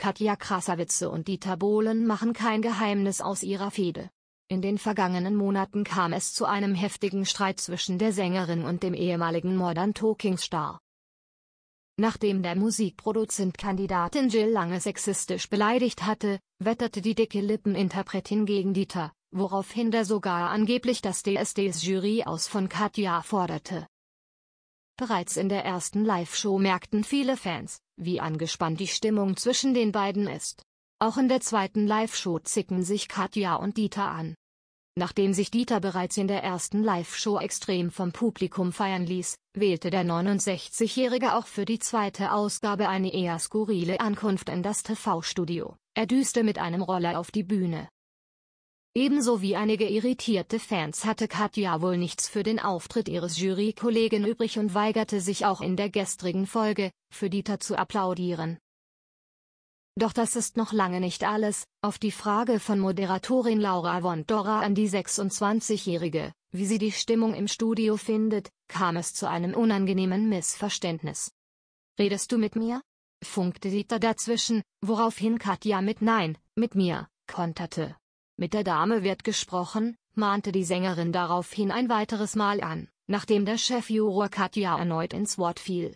Katja Krasavice und Dieter Bohlen machen kein Geheimnis aus ihrer Fehde. In den vergangenen Monaten kam es zu einem heftigen Streit zwischen der Sängerin und dem ehemaligen Modern Talking Star. Nachdem der Musikproduzent-Kandidatin Jill Lange sexistisch beleidigt hatte, wetterte die dicke Lippeninterpretin gegen Dieter, woraufhin der sogar angeblich das DSDS-Jury aus von Katja forderte. Bereits in der ersten Live-Show merkten viele Fans, wie angespannt die Stimmung zwischen den beiden ist. Auch in der zweiten Live-Show zicken sich Katja und Dieter an. Nachdem sich Dieter bereits in der ersten Live-Show extrem vom Publikum feiern ließ, wählte der 69-Jährige auch für die zweite Ausgabe eine eher skurrile Ankunft in das TV-Studio. Er düste mit einem Roller auf die Bühne. Ebenso wie einige irritierte Fans hatte Katja wohl nichts für den Auftritt ihres Jurykollegen übrig und weigerte sich auch in der gestrigen Folge, für Dieter zu applaudieren. Doch das ist noch lange nicht alles, auf die Frage von Moderatorin Laura von Dora an die 26-Jährige, wie sie die Stimmung im Studio findet, kam es zu einem unangenehmen Missverständnis. Redest du mit mir? funkte Dieter dazwischen, woraufhin Katja mit Nein, mit mir, konterte. Mit der Dame wird gesprochen, mahnte die Sängerin daraufhin ein weiteres Mal an, nachdem der Chefjuror Katja erneut ins Wort fiel.